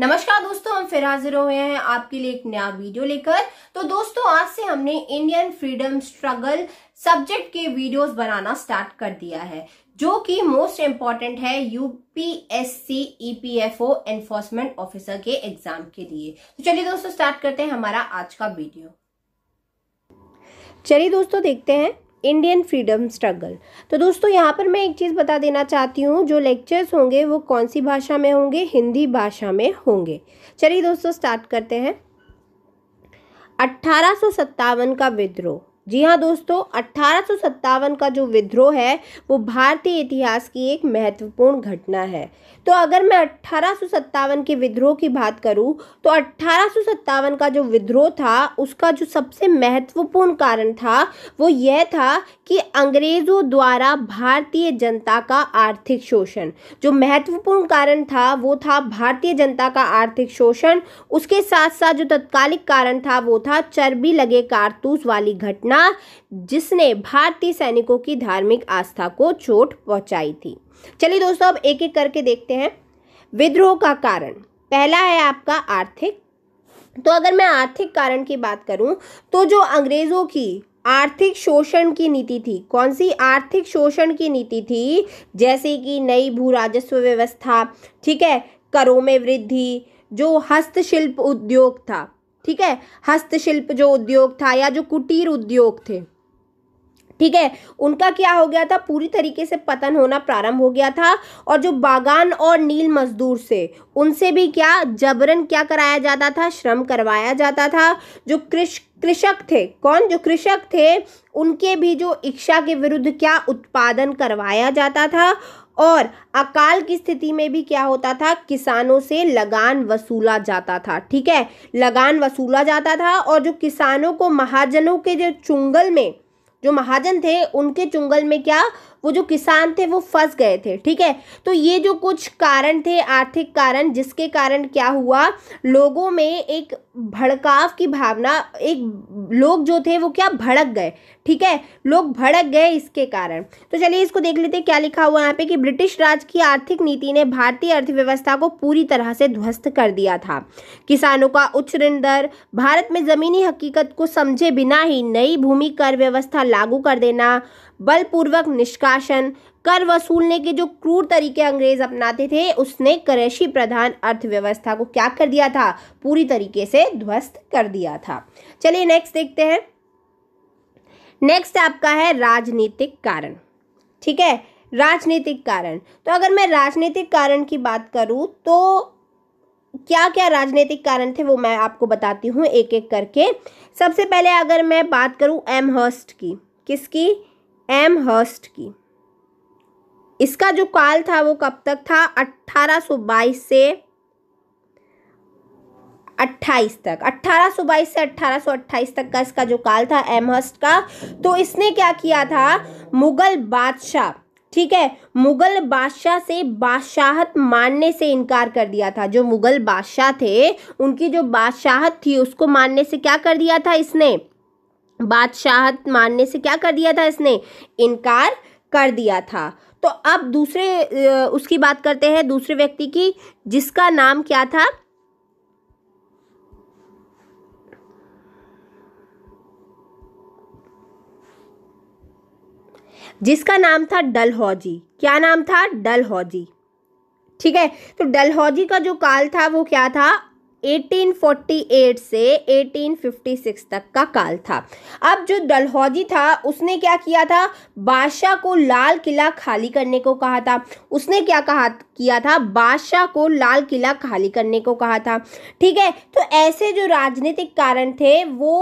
नमस्कार दोस्तों हम फिर हाजिर हुए हैं आपके लिए एक नया वीडियो लेकर तो दोस्तों आज से हमने इंडियन फ्रीडम स्ट्रगल सब्जेक्ट के वीडियोस बनाना स्टार्ट कर दिया है जो कि मोस्ट इम्पॉर्टेंट है यूपीएससी ईपीएफओ एनफोर्समेंट ऑफिसर के एग्जाम के लिए तो चलिए दोस्तों स्टार्ट करते हैं हमारा आज का वीडियो चलिए दोस्तों देखते हैं इंडियन फ्रीडम स्ट्रगल तो दोस्तों यहाँ पर मैं एक चीज़ बता देना चाहती हूँ जो लेक्चर्स होंगे वो कौन सी भाषा में होंगे हिंदी भाषा में होंगे चलिए दोस्तों स्टार्ट करते हैं अट्ठारह का विद्रोह जी हाँ दोस्तों अट्ठारह का जो विद्रोह है वो भारतीय इतिहास की एक महत्वपूर्ण घटना है तो अगर मैं अट्ठारह के विद्रोह की बात करूँ तो अट्ठारह का जो विद्रोह था उसका जो सबसे महत्वपूर्ण कारण था वो यह था कि अंग्रेज़ों द्वारा भारतीय जनता का आर्थिक शोषण जो महत्वपूर्ण कारण था वो था भारतीय जनता का आर्थिक शोषण उसके साथ साथ जो तत्कालिक कारण था वो था चर्बी लगे कारतूस वाली घटना जिसने भारतीय सैनिकों की धार्मिक आस्था को चोट पहुंचाई थी चलिए दोस्तों अब एक एक करके देखते हैं विद्रोह का कारण पहला है आपका आर्थिक तो अगर मैं आर्थिक कारण की बात करूं तो जो अंग्रेज़ों की आर्थिक शोषण की नीति थी कौन सी आर्थिक शोषण की नीति थी जैसे कि नई भू राजस्व व्यवस्था ठीक है करों में वृद्धि जो हस्तशिल्प उद्योग था ठीक है हस्तशिल्प जो उद्योग था या जो कुटीर उद्योग थे ठीक है उनका क्या हो गया था पूरी तरीके से पतन होना प्रारंभ हो गया था और जो बागान और नील मजदूर से उनसे भी क्या जबरन क्या कराया जाता था श्रम करवाया जाता था जो कृष कृषक थे कौन जो कृषक थे उनके भी जो इच्छा के विरुद्ध क्या उत्पादन करवाया जाता था और अकाल की स्थिति में भी क्या होता था किसानों से लगान वसूला जाता था ठीक है लगान वसूला जाता था और जो किसानों को महाजनों के जो चुंगल में जो महाजन थे उनके चुंगल में क्या वो जो किसान थे वो फंस गए थे ठीक है तो ये जो कुछ कारण थे आर्थिक कारण जिसके कारण क्या हुआ लोगों में एक भड़काव की भावना एक लोग जो थे वो क्या भड़क गए ठीक है लोग भड़क गए इसके कारण तो चलिए इसको देख लेते हैं क्या लिखा हुआ यहाँ पे कि ब्रिटिश राज की आर्थिक नीति ने भारतीय अर्थव्यवस्था को पूरी तरह से ध्वस्त कर दिया था किसानों का उच्च ऋण दर भारत में ज़मीनी हकीकत को समझे बिना ही नई भूमि कर व्यवस्था लागू कर देना बलपूर्वक निष्कासन कर वसूलने के जो क्रूर तरीके अंग्रेज अपनाते थे उसने करेशी प्रधान अर्थव्यवस्था को क्या कर दिया था पूरी तरीके से ध्वस्त कर दिया था चलिए नेक्स्ट देखते हैं नेक्स्ट आपका है राजनीतिक कारण ठीक है राजनीतिक कारण तो अगर मैं राजनीतिक कारण की बात करूँ तो क्या क्या राजनीतिक कारण थे वो मैं आपको बताती हूँ एक एक करके सबसे पहले अगर मैं बात करूँ एमहर्स्ट की किसकी एम हर्स्ट की इसका जो काल था वो कब तक था 1822 से 28 तक 1822 से 1828 तक का इसका जो काल था एम हर्स्ट का तो इसने क्या किया था मुगल बादशाह ठीक है मुगल बादशाह से बादशाहत मानने से इनकार कर दिया था जो मुगल बादशाह थे उनकी जो बादशाहत थी उसको मानने से क्या कर दिया था इसने बादशाहत मानने से क्या कर दिया था इसने इनकार कर दिया था तो अब दूसरे उसकी बात करते हैं दूसरे व्यक्ति की जिसका नाम क्या था जिसका नाम था डलहौजी क्या नाम था डलहौजी ठीक है तो डलहौजी का जो काल था वो क्या था 1848 से 1856 तक का काल था अब जो डलहौजी था उसने क्या किया था बादशाह को लाल किला खाली करने को कहा था उसने क्या कहा किया था बादशाह को लाल किला खाली करने को कहा था ठीक है तो ऐसे जो राजनीतिक कारण थे वो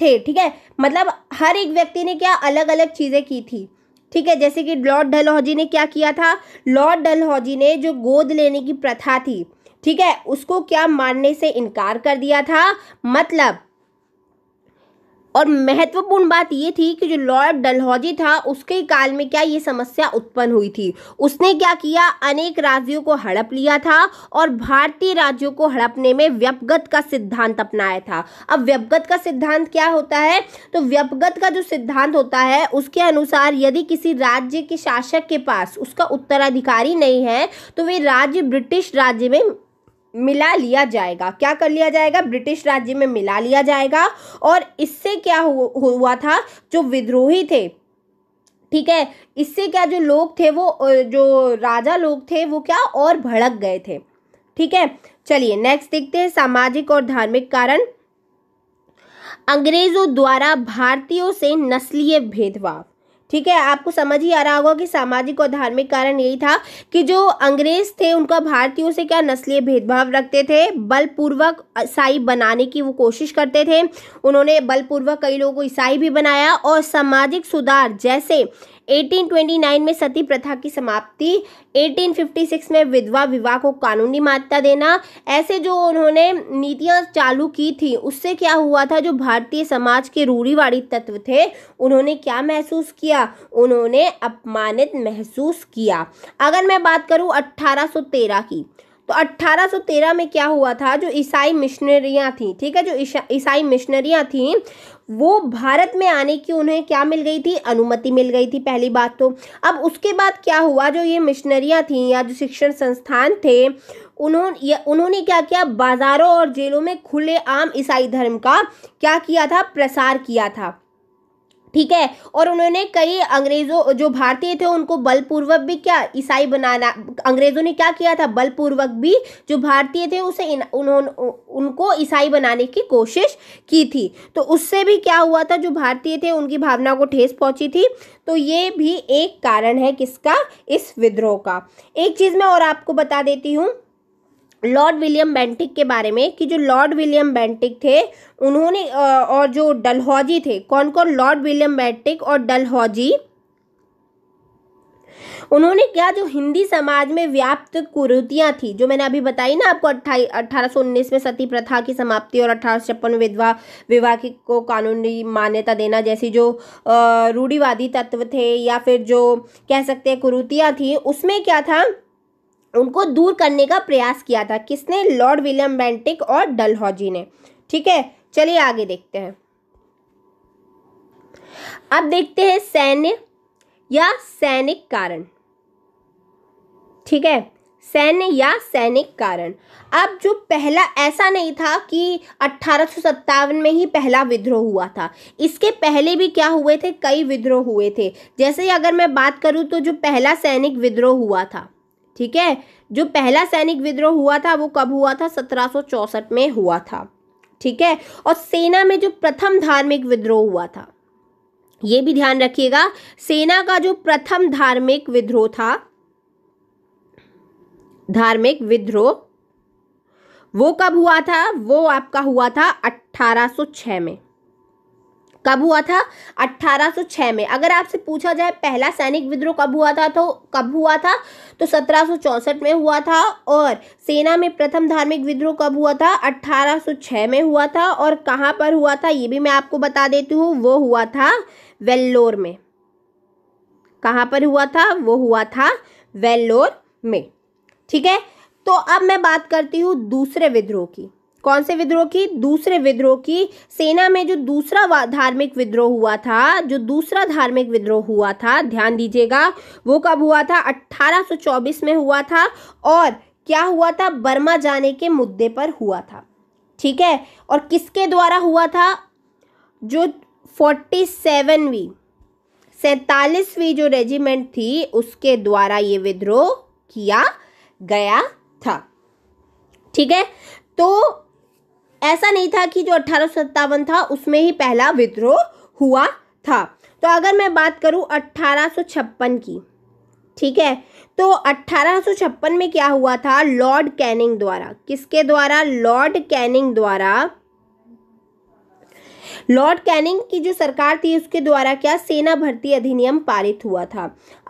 थे ठीक है मतलब हर एक व्यक्ति ने क्या अलग अलग चीज़ें की थी ठीक है जैसे कि लॉर्ड डलहौजी ने क्या किया था लॉर्ड डलहौजी ने जो गोद लेने की प्रथा थी ठीक है उसको क्या मानने से इनकार कर दिया था मतलब और महत्वपूर्ण बात ये थी कि जो लॉर्ड डलहौजी था उसके काल में क्या ये समस्या उत्पन्न हुई थी उसने क्या किया अनेक राज्यों को हड़प लिया था और भारतीय राज्यों को हड़पने में व्यपगत का सिद्धांत अपनाया था अब व्यपगत का सिद्धांत क्या होता है तो व्यपगत का जो सिद्धांत होता है उसके अनुसार यदि किसी राज्य के शासक के पास उसका उत्तराधिकारी नहीं है तो वे राज्य ब्रिटिश राज्य में मिला लिया जाएगा क्या कर लिया जाएगा ब्रिटिश राज्य में मिला लिया जाएगा और इससे क्या हुआ था जो विद्रोही थे ठीक है इससे क्या जो लोग थे वो जो राजा लोग थे वो क्या और भड़क गए थे ठीक है चलिए नेक्स्ट देखते हैं सामाजिक और धार्मिक कारण अंग्रेजों द्वारा भारतीयों से नस्लीय भेदभाव ठीक है आपको समझ ही आ रहा होगा कि सामाजिक और धार्मिक कारण यही था कि जो अंग्रेज थे उनका भारतीयों से क्या नस्लीय भेदभाव रखते थे बलपूर्वक ईसाई बनाने की वो कोशिश करते थे उन्होंने बलपूर्वक कई लोगों को ईसाई भी बनाया और सामाजिक सुधार जैसे 1829 में सती प्रथा की समाप्ति 1856 में विधवा विवाह को कानूनी मान्यता देना ऐसे जो उन्होंने नीतियाँ चालू की थी उससे क्या हुआ था जो भारतीय समाज के रूढ़ीवाड़ी तत्व थे उन्होंने क्या महसूस किया उन्होंने अपमानित महसूस किया अगर मैं बात करूँ अट्ठारह की तो 1813 में क्या हुआ था जो ईसाई मिशनरियाँ थीं ठीक है जो ईसाई मिशनरियाँ थीं वो भारत में आने की उन्हें क्या मिल गई थी अनुमति मिल गई थी पहली बात तो अब उसके बाद क्या हुआ जो ये मिशनरियाँ थीं या जो शिक्षण संस्थान थे उन्होंने उन्होंने क्या किया बाजारों और जेलों में खुले आम ईसाई धर्म का क्या किया था प्रसार किया था ठीक है और उन्होंने कई अंग्रेजों जो भारतीय थे उनको बलपूर्वक भी क्या ईसाई बनाना अंग्रेजों ने क्या किया था बलपूर्वक भी जो भारतीय थे उसे उन्होंने उनको ईसाई बनाने की कोशिश की थी तो उससे भी क्या हुआ था जो भारतीय थे उनकी भावना को ठेस पहुंची थी तो ये भी एक कारण है किसका इस विद्रोह का एक चीज़ मैं और आपको बता देती हूँ लॉर्ड विलियम बेंटिक के बारे में कि जो लॉर्ड विलियम बेंटिक थे उन्होंने और जो डलहौजी थे कौन कौन लॉर्ड विलियम बेंटिक और डलहौजी उन्होंने क्या जो हिंदी समाज में व्याप्त कुरुतियाँ थी जो मैंने अभी बताई ना आपको अट्ठाई अठारह में सती प्रथा की समाप्ति और अठारह में विधवा विवाह की को कानूनी मान्यता देना जैसी जो रूढ़ीवादी तत्व थे या फिर जो कह सकते हैं कुरुतियाँ थी उसमें क्या था उनको दूर करने का प्रयास किया था किसने लॉर्ड विलियम बेंटिक और डलहौजी ने ठीक है चलिए आगे देखते हैं अब देखते हैं सैन्य या सैनिक कारण ठीक है सैन्य या सैनिक कारण अब जो पहला ऐसा नहीं था कि अट्ठारह में ही पहला विद्रोह हुआ था इसके पहले भी क्या हुए थे कई विद्रोह हुए थे जैसे अगर मैं बात करूँ तो जो पहला सैनिक विद्रोह हुआ था ठीक है जो पहला सैनिक विद्रोह हुआ था वो कब हुआ था सत्रह में हुआ था ठीक है और सेना में जो प्रथम धार्मिक विद्रोह हुआ था ये भी ध्यान रखिएगा सेना का जो प्रथम धार्मिक विद्रोह था धार्मिक विद्रोह वो कब हुआ था वो आपका हुआ था 1806 में कब हुआ था 1806 में अगर आपसे पूछा जाए पहला सैनिक विद्रोह कब हुआ था तो कब हुआ था तो सत्रह में हुआ था और सेना में प्रथम धार्मिक विद्रोह कब हुआ था 1806 में हुआ था और कहाँ पर हुआ था ये भी मैं आपको बता देती हूँ वो हुआ था वेल्लोर में कहाँ पर हुआ था वो हुआ था वेल्लोर में ठीक है तो अब मैं बात करती हूँ दूसरे विद्रोह की कौन से विद्रोह की दूसरे विद्रोह की सेना में जो दूसरा धार्मिक विद्रोह हुआ था जो दूसरा धार्मिक विद्रोह हुआ था ध्यान दीजिएगा वो कब हुआ था 1824 में हुआ था और क्या हुआ था बर्मा जाने के मुद्दे पर हुआ था ठीक है और किसके द्वारा हुआ था जो फोर्टी सेवनवी सैतालीसवीं जो रेजिमेंट थी उसके द्वारा ये विद्रोह किया गया था ठीक है तो ऐसा नहीं था कि जो अट्ठारह था उसमें ही पहला विद्रोह हुआ था तो अगर मैं बात करूं अट्ठारह की ठीक है तो अट्ठारह में क्या हुआ था लॉर्ड कैनिंग द्वारा किसके द्वारा लॉर्ड कैनिंग द्वारा लॉर्ड कैनिंग की जो सरकार थी उसके द्वारा क्या सेना भर्ती अधिनियम पारित हुआ था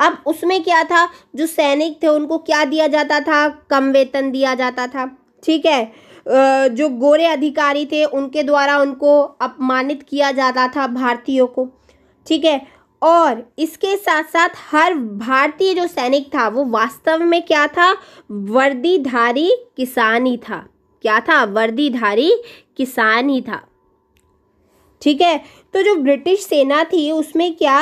अब उसमें क्या था जो सैनिक थे उनको क्या दिया जाता था कम वेतन दिया जाता था ठीक है जो गोरे अधिकारी थे उनके द्वारा उनको अपमानित किया जाता था भारतीयों को ठीक है और इसके साथ साथ हर भारतीय जो सैनिक था वो वास्तव में क्या था वर्दीधारी किसान ही था क्या था वर्दीधारी किसान ही था ठीक है तो जो ब्रिटिश सेना थी उसमें क्या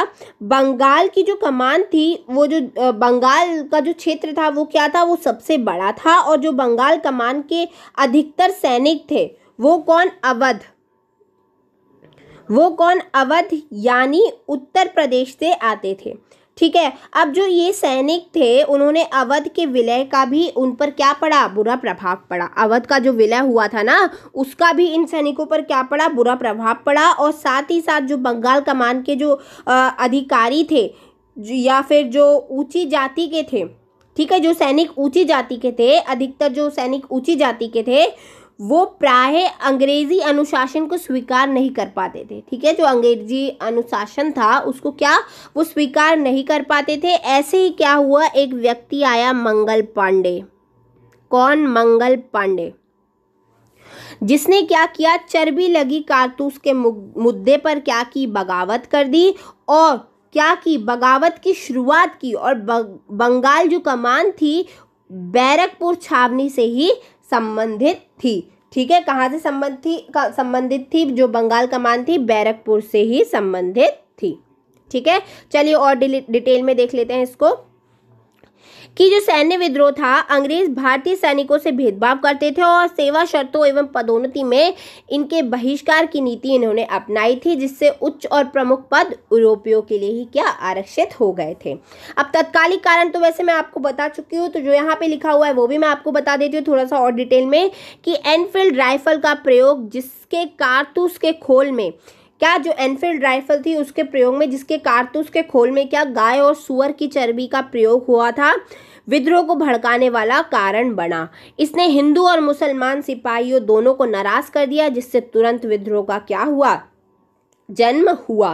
बंगाल की जो कमान थी वो जो बंगाल का जो क्षेत्र था वो क्या था वो सबसे बड़ा था और जो बंगाल कमान के अधिकतर सैनिक थे वो कौन अवध वो कौन अवध यानी उत्तर प्रदेश से आते थे ठीक है अब जो ये सैनिक थे उन्होंने अवध के विलय का भी उन पर क्या पड़ा बुरा प्रभाव पड़ा अवध का जो विलय हुआ था ना उसका भी इन सैनिकों पर क्या पड़ा बुरा प्रभाव पड़ा और साथ ही साथ जो बंगाल कमान के जो अधिकारी थे या फिर जो ऊंची जाति के थे ठीक है जो सैनिक ऊंची जाति के थे अधिकतर जो सैनिक ऊंची जाति के थे वो प्राय अंग्रेजी अनुशासन को स्वीकार नहीं कर पाते थे ठीक है जो अंग्रेजी अनुशासन था उसको क्या वो स्वीकार नहीं कर पाते थे ऐसे ही क्या हुआ एक व्यक्ति आया मंगल पांडे कौन मंगल पांडे जिसने क्या किया चर्बी लगी कारतूस के मुद्दे पर क्या की बगावत कर दी और क्या की बगावत की शुरुआत की और बंगाल जो कमान थी बैरकपुर छावनी से ही संबंधित थी ठीक है कहाँ से संबंध थी संबंधित थी जो बंगाल कमान थी बैरकपुर से ही संबंधित थी ठीक है चलिए और डिटेल में देख लेते हैं इसको कि जो सैन्य विद्रोह था अंग्रेज भारतीय सैनिकों से भेदभाव करते थे और सेवा शर्तों एवं पदोन्नति में इनके बहिष्कार की नीति इन्होंने अपनाई थी जिससे उच्च और प्रमुख पद यूरोपियों के लिए ही क्या आरक्षित हो गए थे अब तत्कालिक कारण तो वैसे मैं आपको बता चुकी हूँ तो जो यहाँ पे लिखा हुआ है वो भी मैं आपको बता देती हूँ थोड़ा सा और डिटेल में कि एनफील्ड राइफल का प्रयोग जिसके कारतूस के खोल में क्या जो एनफील्ड राइफल थी उसके प्रयोग में जिसके कारतूस के खोल में क्या गाय और सुअर की चर्बी का प्रयोग हुआ था विद्रोह को भड़काने वाला कारण बना इसने हिंदू और मुसलमान सिपाहियों दोनों को नाराज कर दिया जिससे तुरंत विद्रोह का क्या हुआ जन्म हुआ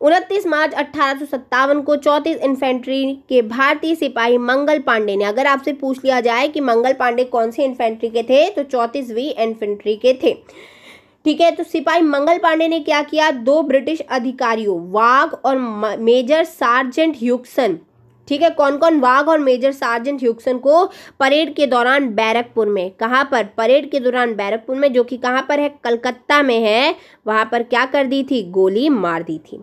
उनतीस मार्च अठारह को चौंतीस इन्फेंट्री के भारतीय सिपाही मंगल पांडे ने अगर आपसे पूछ लिया जाए कि मंगल पांडे कौन से इन्फेंट्री के थे तो चौंतीसवीं इन्फेंट्री के थे ठीक है तो सिपाही मंगल पांडे ने क्या किया दो ब्रिटिश अधिकारियों वाघ और मेजर सार्जेंट ह्यूक्सन ठीक है कौन कौन वाघ और मेजर सार्जेंट ह्यूक्सन को परेड के दौरान बैरकपुर में कहाँ पर परेड के दौरान बैरकपुर में जो कि कहाँ पर है कलकत्ता में है वहाँ पर क्या कर दी थी गोली मार दी थी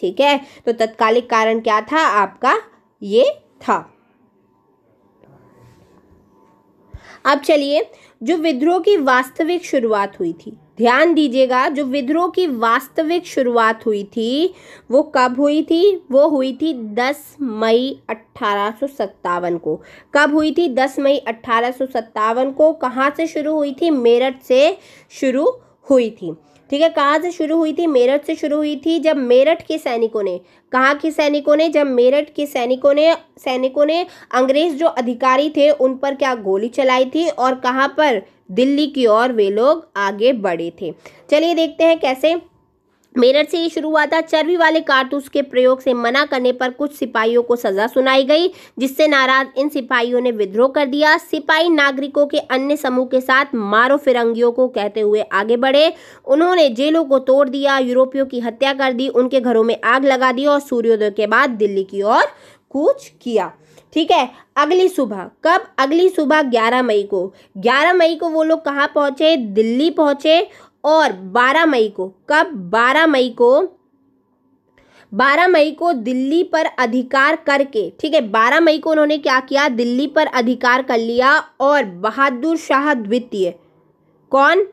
ठीक है तो तत्कालिक कारण क्या था आपका ये था अब चलिए जो विद्रोह की वास्तविक शुरुआत हुई थी ध्यान दीजिएगा जो विद्रोह की वास्तविक शुरुआत हुई थी वो कब हुई थी वो हुई थी 10 मई अट्ठारह को कब हुई थी 10 मई अट्ठारह को कहाँ से शुरू हुई थी मेरठ से शुरू हुई थी ठीक है कहाँ से शुरू हुई थी मेरठ से शुरू हुई थी जब मेरठ के सैनिकों ने कहाँ के सैनिकों ने जब मेरठ के सैनिकों ने सैनिकों ने अंग्रेज जो अधिकारी थे उन पर क्या गोली चलाई थी और कहाँ पर दिल्ली की ओर वे लोग आगे बढ़े थे चलिए देखते हैं कैसे मेरठ से ये शुरू हुआ था चर्बी वाले कारतूस के प्रयोग से मना करने पर कुछ सिपाहियों को सजा सुनाई गई जिससे नाराज इन सिपाहियों ने विद्रोह कर दिया सिपाही नागरिकों के अन्य समूह के साथ मारो फिरंगियों को कहते हुए आगे बढ़े उन्होंने जेलों को तोड़ दिया यूरोपियों की हत्या कर दी उनके घरों में आग लगा दी और सूर्योदय के बाद दिल्ली की ओर कूच किया ठीक है अगली सुबह कब अगली सुबह 11 मई को 11 मई को वो लोग कहाँ पहुँचे दिल्ली पहुँचे और 12 मई को कब 12 मई को 12 मई को दिल्ली पर अधिकार करके ठीक है 12 मई को उन्होंने क्या किया दिल्ली पर अधिकार कर लिया और बहादुर शाह द्वितीय कौन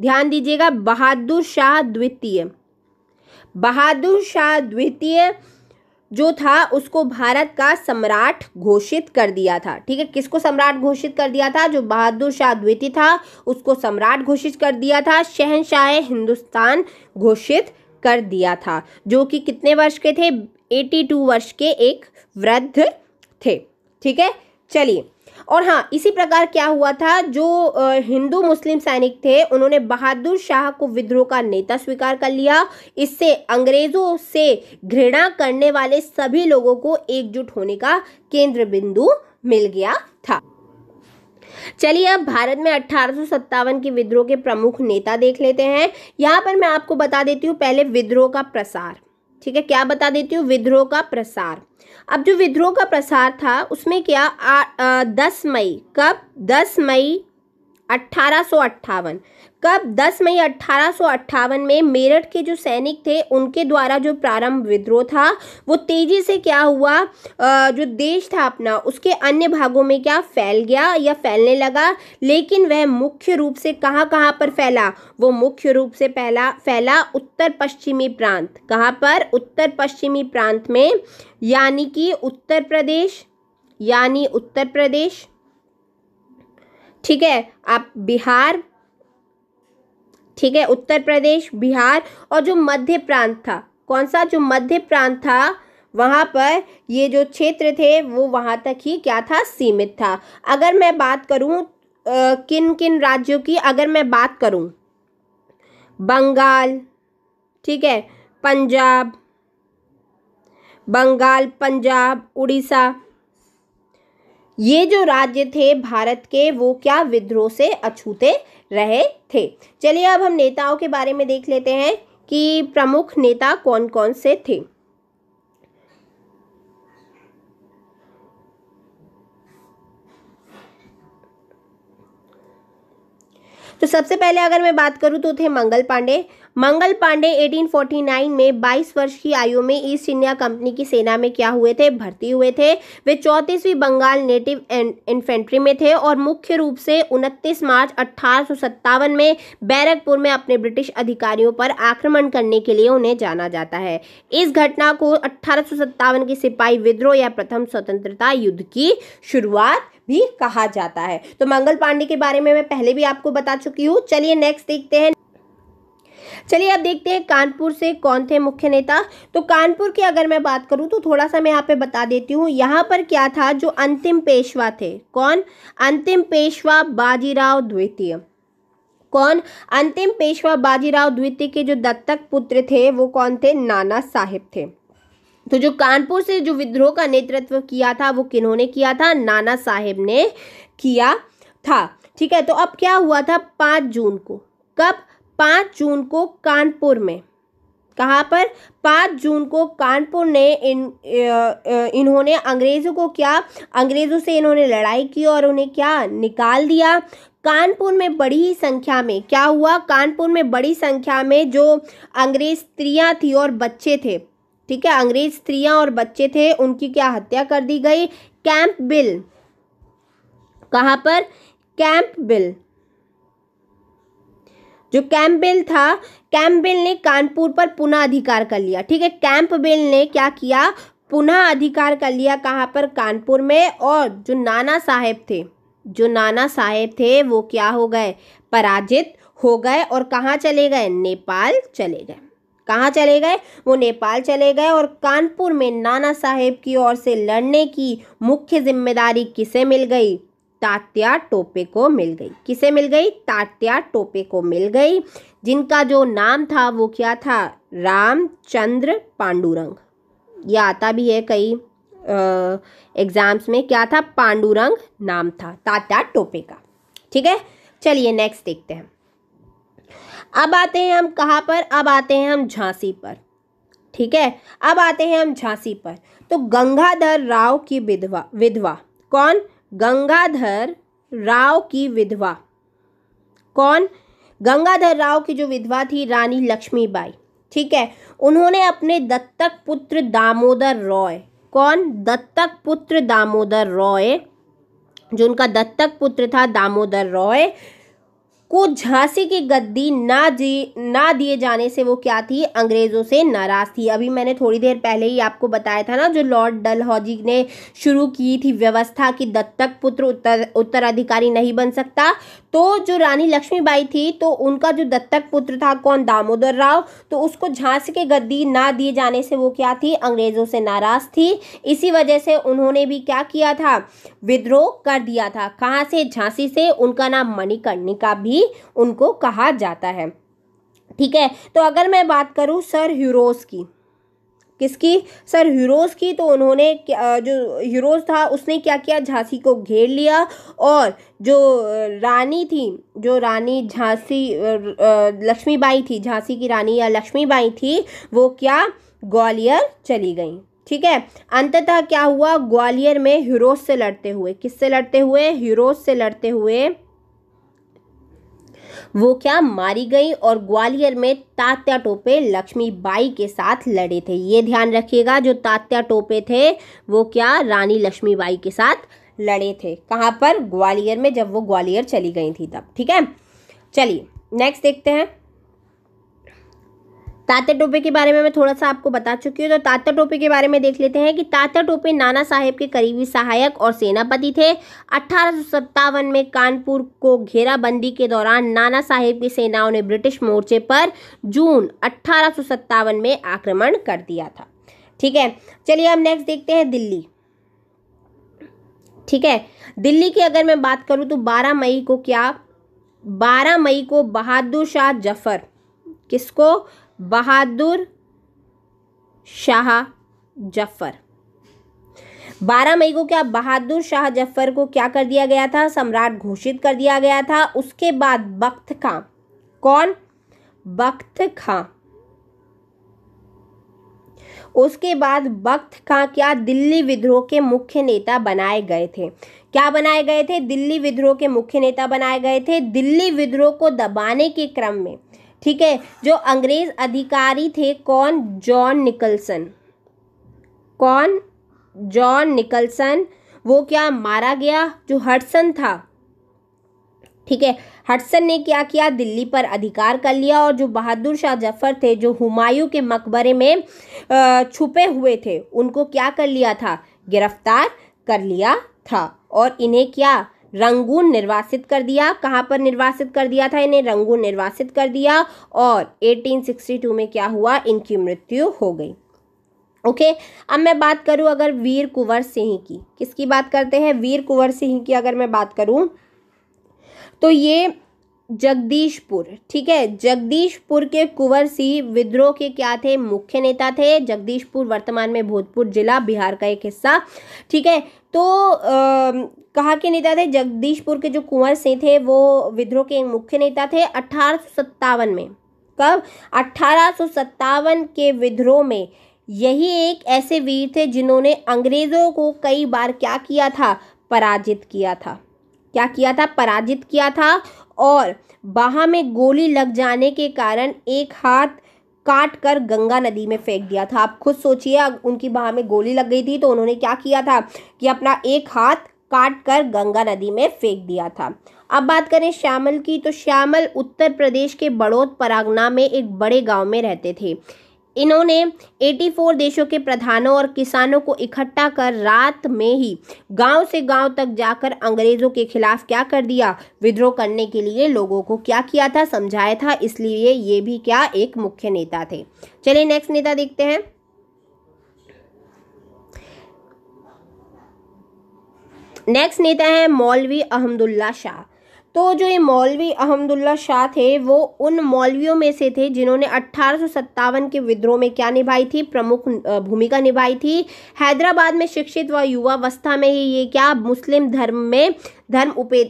ध्यान दीजिएगा बहादुर शाह द्वितीय बहादुर शाह द्वितीय जो था उसको भारत का सम्राट घोषित कर दिया था ठीक है किसको सम्राट घोषित कर दिया था जो बहादुर शाह द्वितीय था उसको सम्राट घोषित कर दिया था शहनशाह हिंदुस्तान घोषित कर दिया था जो कि कितने वर्ष के थे 82 वर्ष के एक वृद्ध थे ठीक है चलिए और हाँ इसी प्रकार क्या हुआ था जो हिंदू मुस्लिम सैनिक थे उन्होंने बहादुर शाह को विद्रोह का नेता स्वीकार कर लिया इससे अंग्रेजों से घृणा करने वाले सभी लोगों को एकजुट होने का केंद्र बिंदु मिल गया था चलिए अब भारत में अठारह के विद्रोह के प्रमुख नेता देख लेते हैं यहाँ पर मैं आपको बता देती हूँ पहले विद्रोह का प्रसार ठीक है क्या बता देती हूँ विद्रोह का प्रसार अब जो विद्रोह का प्रसार था उसमें क्या आ, आ, दस मई कब दस मई अट्ठारह कब 10 मई अट्ठारह में मेरठ के जो सैनिक थे उनके द्वारा जो प्रारंभ विद्रोह था वो तेजी से क्या हुआ जो देश था अपना उसके अन्य भागों में क्या फैल गया या फैलने लगा लेकिन वह मुख्य रूप से कहाँ कहाँ पर फैला वो मुख्य रूप से पहला फैला उत्तर पश्चिमी प्रांत कहाँ पर उत्तर पश्चिमी प्रांत में यानी कि उत्तर प्रदेश यानी उत्तर प्रदेश ठीक है आप बिहार ठीक है उत्तर प्रदेश बिहार और जो मध्य प्रांत था कौन सा जो मध्य प्रांत था वहाँ पर ये जो क्षेत्र थे वो वहाँ तक ही क्या था सीमित था अगर मैं बात करूँ किन किन राज्यों की अगर मैं बात करूँ बंगाल ठीक है पंजाब बंगाल पंजाब उड़ीसा ये जो राज्य थे भारत के वो क्या विद्रोह से अछूते रहे थे चलिए अब हम नेताओं के बारे में देख लेते हैं कि प्रमुख नेता कौन कौन से थे तो सबसे पहले अगर मैं बात करूं तो थे मंगल पांडे मंगल पांडे 1849 में 22 वर्ष की आयु में ईस्ट इंडिया कंपनी की सेना में क्या हुए थे भर्ती हुए थे वे चौंतीसवीं बंगाल नेटिव इन्फेंट्री में थे और मुख्य रूप से 29 मार्च अठारह में बैरकपुर में अपने ब्रिटिश अधिकारियों पर आक्रमण करने के लिए उन्हें जाना जाता है इस घटना को अठारह की सिपाही विद्रोह या प्रथम स्वतंत्रता युद्ध की शुरुआत भी कहा जाता है तो मंगल पांडे के बारे में मैं पहले भी आपको बता चुकी हूँ चलिए नेक्स्ट देखते हैं चलिए अब देखते हैं कानपुर से कौन थे मुख्य नेता तो कानपुर की अगर मैं बात करूँ तो थोड़ा सा मैं यहाँ पे बता देती हूँ यहाँ पर क्या था जो अंतिम पेशवा थे कौन अंतिम पेशवा बाजीराव द्वितीय कौन अंतिम पेशवा बाजीराव द्वितीय के जो दत्तक पुत्र थे वो कौन थे नाना साहिब थे तो जो कानपुर से जो विद्रोह का नेतृत्व किया था वो किन्होंने किया था नाना साहेब ने किया था ठीक है तो अब क्या हुआ था पाँच जून को कब पाँच जून को कानपुर में कहाँ पर पाँच जून को कानपुर ने इन इन्होंने अंग्रेज़ों को क्या अंग्रेज़ों से इन्होंने लड़ाई की और उन्हें क्या निकाल दिया कानपुर में बड़ी संख्या में क्या हुआ कानपुर में बड़ी संख्या में जो अंग्रेज़ स्त्रियाँ थी और बच्चे थे ठीक है अंग्रेज़ स्त्रियाँ और बच्चे थे उनकी क्या हत्या कर दी गई कैंप बिल कहाँ पर कैंप बिल जो कैम्पबेल था कैम्पबेल ने कानपुर पर पुनः अधिकार कर लिया ठीक है कैम्पबेल ने क्या किया पुनः अधिकार कर लिया कहाँ पर कानपुर में और जो नाना साहेब थे जो नाना साहेब थे वो क्या हो गए पराजित हो गए और कहाँ चले गए नेपाल चले गए कहाँ चले गए वो नेपाल चले गए और कानपुर में नाना साहेब की ओर से लड़ने की मुख्य जिम्मेदारी किसे मिल गई तात्या टोपे को मिल गई किसे मिल गई तात्या टोपे को मिल गई जिनका जो नाम था वो क्या था रामचंद्र पांडुरंग ये आता भी है कई एग्जाम्स में क्या था पांडुरंग नाम था तात्या टोपे का ठीक है चलिए नेक्स्ट देखते हैं अब आते हैं हम कहाँ पर अब आते हैं हम झांसी पर ठीक है अब आते हैं हम झांसी पर तो गंगाधर राव की विधवा विधवा कौन गंगाधर राव की विधवा कौन गंगाधर राव की जो विधवा थी रानी लक्ष्मीबाई ठीक है उन्होंने अपने दत्तक पुत्र दामोदर रॉय कौन दत्तक पुत्र दामोदर रॉय जो उनका दत्तक पुत्र था दामोदर रॉय को झांसी की गद्दी ना जी ना दिए जाने से वो क्या थी अंग्रेज़ों से नाराज़ थी अभी मैंने थोड़ी देर पहले ही आपको बताया था ना जो लॉर्ड डलहौजी ने शुरू की थी व्यवस्था कि दत्तक पुत्र उत्तर उत्तराधिकारी नहीं बन सकता तो जो रानी लक्ष्मीबाई थी तो उनका जो दत्तक पुत्र था कौन दामोदर राव तो उसको झांसी की गद्दी ना दिए जाने से वो क्या थी अंग्रेज़ों से नाराज़ थी इसी वजह से उन्होंने भी क्या किया था विद्रोह कर दिया था कहाँ से झांसी से उनका नाम मणिकर्णिका भी भी उनको कहा जाता है ठीक है तो अगर मैं बात करूँ सर ह्यूरोस की किसकी सर हीरोज़ की तो उन्होंने जो हीरोज़ था उसने क्या किया झांसी को घेर लिया और जो रानी थी जो रानी झांसी लक्ष्मीबाई थी झांसी की रानी या लक्ष्मीबाई थी वो क्या ग्वालियर चली गई ठीक है अंततः क्या हुआ ग्वालियर में हीरोज से लड़ते हुए किससे लड़ते हुए हीरोज से लड़ते हुए वो क्या मारी गई और ग्वालियर में तात्या टोपे लक्ष्मीबाई के साथ लड़े थे ये ध्यान रखिएगा जो तात्या टोपे थे वो क्या रानी लक्ष्मीबाई के साथ लड़े थे कहाँ पर ग्वालियर में जब वो ग्वालियर चली गई थी तब ठीक है चलिए नेक्स्ट देखते हैं तात्या टोपे के बारे में मैं थोड़ा सा आपको बता चुकी हूँ तो तात्या टोपे के बारे में देख लेते हैं कि तात्या टोपे नाना साहेब के करीबी सहायक और सेनापति थे अठारह में कानपुर को घेराबंदी के दौरान नाना साहेब की सेनाओं ने ब्रिटिश मोर्चे पर जून अठारह में आक्रमण कर दिया था ठीक है चलिए हम नेक्स्ट देखते हैं दिल्ली ठीक है दिल्ली की अगर मैं बात करूँ तो 12 मई को क्या 12 मई को बहादुर शाह जफर किसको बहादुर शाह जफर 12 मई को क्या बहादुर शाह जफर को क्या कर दिया गया था सम्राट घोषित कर दिया गया था उसके बाद बख्त खां कौन बख्त खां उसके बाद बख्त खां क्या दिल्ली विद्रोह के मुख्य नेता बनाए गए थे क्या बनाए गए थे दिल्ली विद्रोह के मुख्य नेता बनाए गए थे दिल्ली विद्रोह को दबाने के क्रम में ठीक है जो अंग्रेज अधिकारी थे कौन जॉन निकलसन कौन जॉन निकलसन वो क्या मारा गया जो हटसन था ठीक है हटसन ने क्या किया दिल्ली पर अधिकार कर लिया और जो बहादुर शाह जफर थे जो हुमायूं के मकबरे में छुपे हुए थे उनको क्या कर लिया था गिरफ्तार कर लिया था और इन्हें क्या रंगून निर्वासित कर दिया कहाँ पर निर्वासित कर दिया था इन्हें रंगून निर्वासित कर दिया और 1862 में क्या हुआ इनकी मृत्यु हो गई ओके अब मैं बात करूँ अगर वीर कुंवर सिंह की किसकी बात करते हैं वीर कुंवर सिंह की अगर मैं बात करूँ तो ये जगदीशपुर ठीक है जगदीशपुर के कुंवर सिंह विद्रोह के क्या थे मुख्य नेता थे जगदीशपुर वर्तमान में भोजपुर जिला बिहार का एक हिस्सा ठीक है तो आ, कहाँ के नेता थे जगदीशपुर के जो कुंवर सिंह थे वो विद्रोह के मुख्य नेता थे अठारह में कब अठारह के विद्रोह में यही एक ऐसे वीर थे जिन्होंने अंग्रेज़ों को कई बार क्या किया था पराजित किया था क्या किया था पराजित किया था और बाह में गोली लग जाने के कारण एक हाथ काट कर गंगा नदी में फेंक दिया था आप खुद सोचिए उनकी बाह में गोली लग गई थी तो उन्होंने क्या किया था कि अपना एक हाथ काट कर गंगा नदी में फेंक दिया था अब बात करें श्यामल की तो श्यामल उत्तर प्रदेश के बड़ौद परागना में एक बड़े गांव में रहते थे इन्होंने 84 देशों के प्रधानों और किसानों को इकट्ठा कर रात में ही गांव से गांव तक जाकर अंग्रेज़ों के खिलाफ क्या कर दिया विद्रोह करने के लिए लोगों को क्या किया था समझाया था इसलिए ये भी क्या एक मुख्य नेता थे चलिए नेक्स्ट नेता देखते हैं नेक्स्ट नेता है मौलवी अहमदुल्ला शाह तो जो ये मौलवी अहमदुल्ला शाह थे वो उन मौलवियों में से थे जिन्होंने अट्ठारह के विद्रोह में क्या निभाई थी प्रमुख भूमिका निभाई थी हैदराबाद में शिक्षित व युवावस्था में ही ये क्या मुस्लिम धर्म में धर्म उपे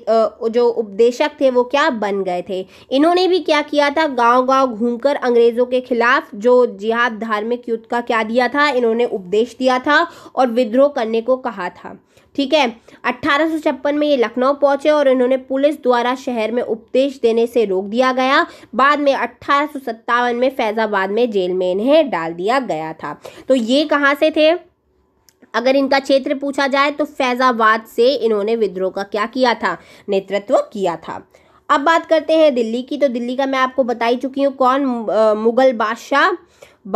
जो उपदेशक थे वो क्या बन गए थे इन्होंने भी क्या किया था गांव-गांव घूमकर अंग्रेज़ों के खिलाफ जो जिहाद धार्मिक युद्ध का क्या दिया था इन्होंने उपदेश दिया था और विद्रोह करने को कहा था ठीक है अट्ठारह में ये लखनऊ पहुंचे और इन्होंने पुलिस द्वारा शहर में उपदेश देने से रोक दिया गया बाद में अट्ठारह में फैज़ाबाद में जेल में इन्हें डाल दिया गया था तो ये कहाँ से थे अगर इनका क्षेत्र पूछा जाए तो फैज़ाबाद से इन्होंने विद्रोह का क्या किया था नेतृत्व किया था अब बात करते हैं दिल्ली की तो दिल्ली का मैं आपको बता ही चुकी हूँ कौन मुग़ल बादशाह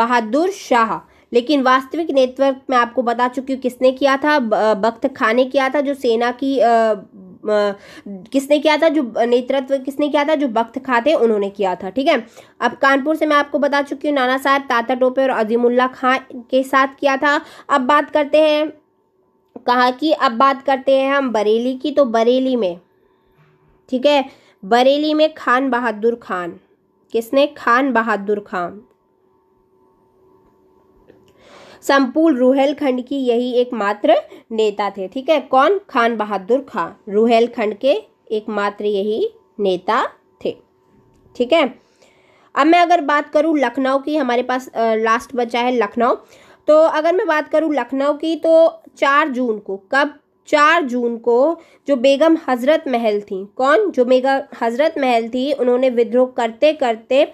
बहादुर शाह लेकिन वास्तविक नेतृत्व मैं आपको बता चुकी हूँ किसने किया था बख्त खान ने किया था जो सेना की किसने किया था जो नेतृत्व किसने किया था जो वक्त खा थे उन्होंने किया था ठीक है अब कानपुर से मैं आपको बता चुकी हूँ नाना साहब ताता टोपे और अजीमुल्ला खां के साथ किया था अब बात करते हैं कहा कि अब बात करते हैं हम बरेली की तो बरेली में ठीक है बरेली में खान बहादुर खान किसने खान बहादुर खान संपूर्ण रूहेलखंड की यही एकमात्र नेता थे ठीक है कौन खान बहादुर खां रूहेलखंड के एकमात्र यही नेता थे ठीक है अब मैं अगर बात करूँ लखनऊ की हमारे पास लास्ट बचा है लखनऊ तो अगर मैं बात करूँ लखनऊ की तो चार जून को कब चार जून को जो बेगम हज़रत महल थी कौन जो बेगम हज़रत महल थी उन्होंने विद्रोह करते करते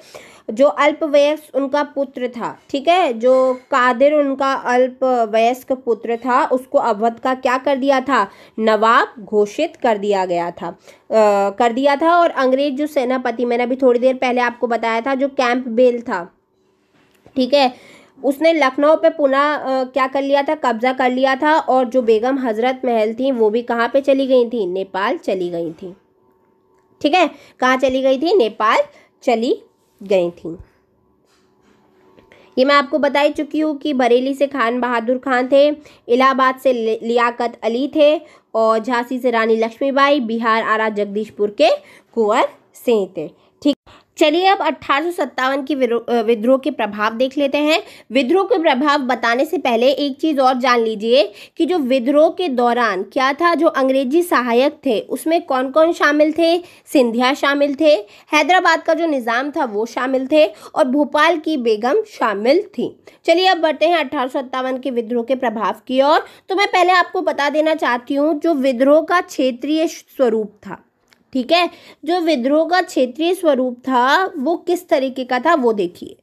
जो अल्पवयस्क उनका पुत्र था ठीक है जो कादिर उनका अल्पवयस्क पुत्र था उसको अवध का क्या कर दिया था नवाब घोषित कर दिया गया था आ, कर दिया था और अंग्रेज जो सेनापति मैंने अभी थोड़ी देर पहले आपको बताया था जो कैंप बेल था ठीक है उसने लखनऊ पे पुनः क्या कर लिया था कब्जा कर लिया था और जो बेगम हजरत महल थी वो भी कहाँ पे चली गई थी नेपाल चली गई थी ठीक है कहाँ चली गई थी नेपाल चली गई थी ये मैं आपको बता ही चुकी हूँ कि बरेली से खान बहादुर खान थे इलाहाबाद से लियाकत अली थे और झांसी से रानी लक्ष्मीबाई बिहार आरा जगदीशपुर के कुंवर सिंह थे ठीक चलिए अब अट्ठारह की विद्रोह के प्रभाव देख लेते हैं विद्रोह के प्रभाव बताने से पहले एक चीज़ और जान लीजिए कि जो विद्रोह के दौरान क्या था जो अंग्रेजी सहायक थे उसमें कौन कौन शामिल थे सिंधिया शामिल थे हैदराबाद का जो निज़ाम था वो शामिल थे और भोपाल की बेगम शामिल थी चलिए अब बढ़ते हैं अट्ठारह के विद्रोह के प्रभाव की ओर तो मैं पहले आपको बता देना चाहती हूँ जो विद्रोह का क्षेत्रीय स्वरूप था ठीक है जो विद्रोह का क्षेत्रीय स्वरूप था वो किस तरीके का था वो देखिए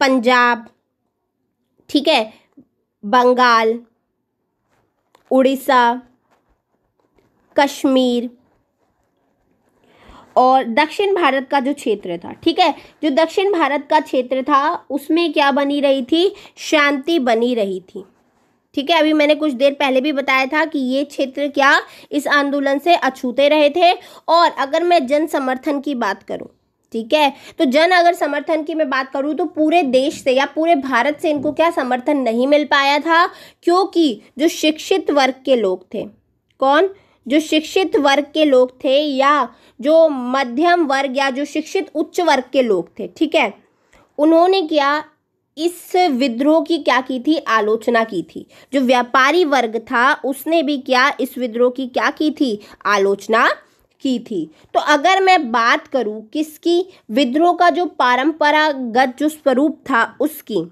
पंजाब ठीक है बंगाल उड़ीसा कश्मीर और दक्षिण भारत का जो क्षेत्र था ठीक है जो दक्षिण भारत का क्षेत्र था उसमें क्या बनी रही थी शांति बनी रही थी ठीक है अभी मैंने कुछ देर पहले भी बताया था कि ये क्षेत्र क्या इस आंदोलन से अछूते रहे थे और अगर मैं जन समर्थन की बात करूँ ठीक है तो जन अगर समर्थन की मैं बात करूँ तो पूरे देश से या पूरे भारत से इनको क्या समर्थन नहीं मिल पाया था क्योंकि जो शिक्षित वर्ग के लोग थे कौन जो शिक्षित वर्ग के लोग थे या जो मध्यम वर्ग या जो शिक्षित उच्च वर्ग के लोग थे ठीक है उन्होंने क्या इस विद्रोह की क्या की थी आलोचना की थी जो व्यापारी वर्ग था उसने भी क्या इस विद्रोह की क्या की थी आलोचना की थी तो अगर मैं बात करूं किसकी विद्रोह का जो परंपरागत जो स्वरूप था उसकी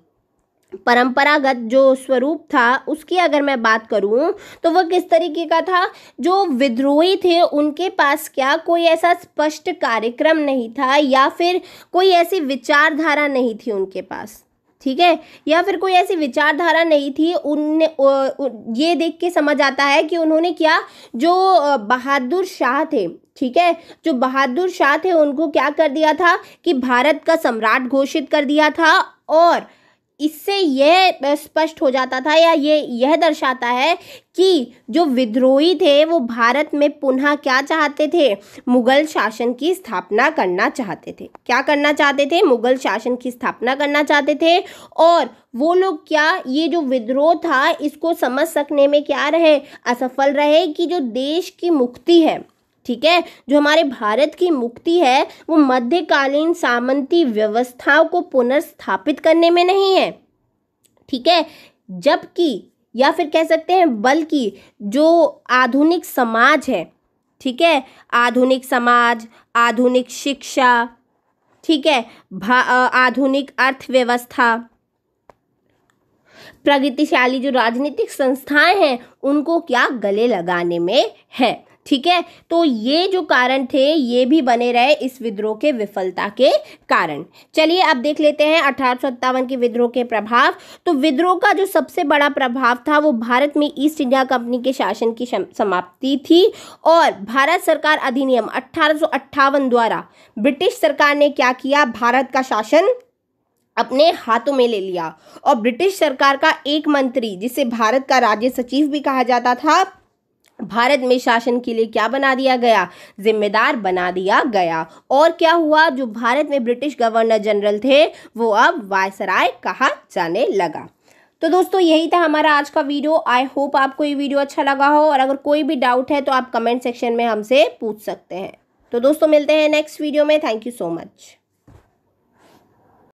परंपरागत जो स्वरूप था उसकी अगर मैं बात करूं तो वह किस तरीके का था जो विद्रोही थे उनके पास क्या कोई ऐसा स्पष्ट कार्यक्रम नहीं था या फिर कोई ऐसी विचारधारा नहीं थी उनके पास ठीक है या फिर कोई ऐसी विचारधारा नहीं थी उन ये देख के समझ आता है कि उन्होंने क्या जो बहादुर शाह थे ठीक है जो बहादुर शाह थे उनको क्या कर दिया था कि भारत का सम्राट घोषित कर दिया था और इससे यह स्पष्ट हो जाता था या ये यह दर्शाता है कि जो विद्रोही थे वो भारत में पुनः क्या चाहते थे मुगल शासन की स्थापना करना चाहते थे क्या करना चाहते थे मुगल शासन की स्थापना करना चाहते थे और वो लोग क्या ये जो विद्रोह था इसको समझ सकने में क्या रहे असफल रहे कि जो देश की मुक्ति है ठीक है जो हमारे भारत की मुक्ति है वो मध्यकालीन सामंती व्यवस्थाओं को पुनर्स्थापित करने में नहीं है ठीक है जबकि या फिर कह सकते हैं बल्कि जो आधुनिक समाज है ठीक है आधुनिक समाज आधुनिक शिक्षा ठीक है आधुनिक अर्थव्यवस्था प्रगतिशाली जो राजनीतिक संस्थाएं हैं उनको क्या गले लगाने में है ठीक है तो ये जो कारण थे ये भी बने रहे इस विद्रोह के विफलता के कारण चलिए अब देख लेते हैं अठारह के विद्रोह के प्रभाव तो विद्रोह का जो सबसे बड़ा प्रभाव था वो भारत में ईस्ट इंडिया कंपनी के शासन की समाप्ति थी और भारत सरकार अधिनियम अठारह द्वारा ब्रिटिश सरकार ने क्या किया भारत का शासन अपने हाथों में ले लिया और ब्रिटिश सरकार का एक मंत्री जिसे भारत का राज्य सचिव भी कहा जाता था भारत में शासन के लिए क्या बना दिया गया जिम्मेदार बना दिया गया और क्या हुआ जो भारत में ब्रिटिश गवर्नर जनरल थे वो अब वायसराय कहा जाने लगा तो दोस्तों यही था हमारा आज का वीडियो आई होप आपको ये वीडियो अच्छा लगा हो और अगर कोई भी डाउट है तो आप कमेंट सेक्शन में हमसे पूछ सकते हैं तो दोस्तों मिलते हैं नेक्स्ट वीडियो में थैंक यू सो मच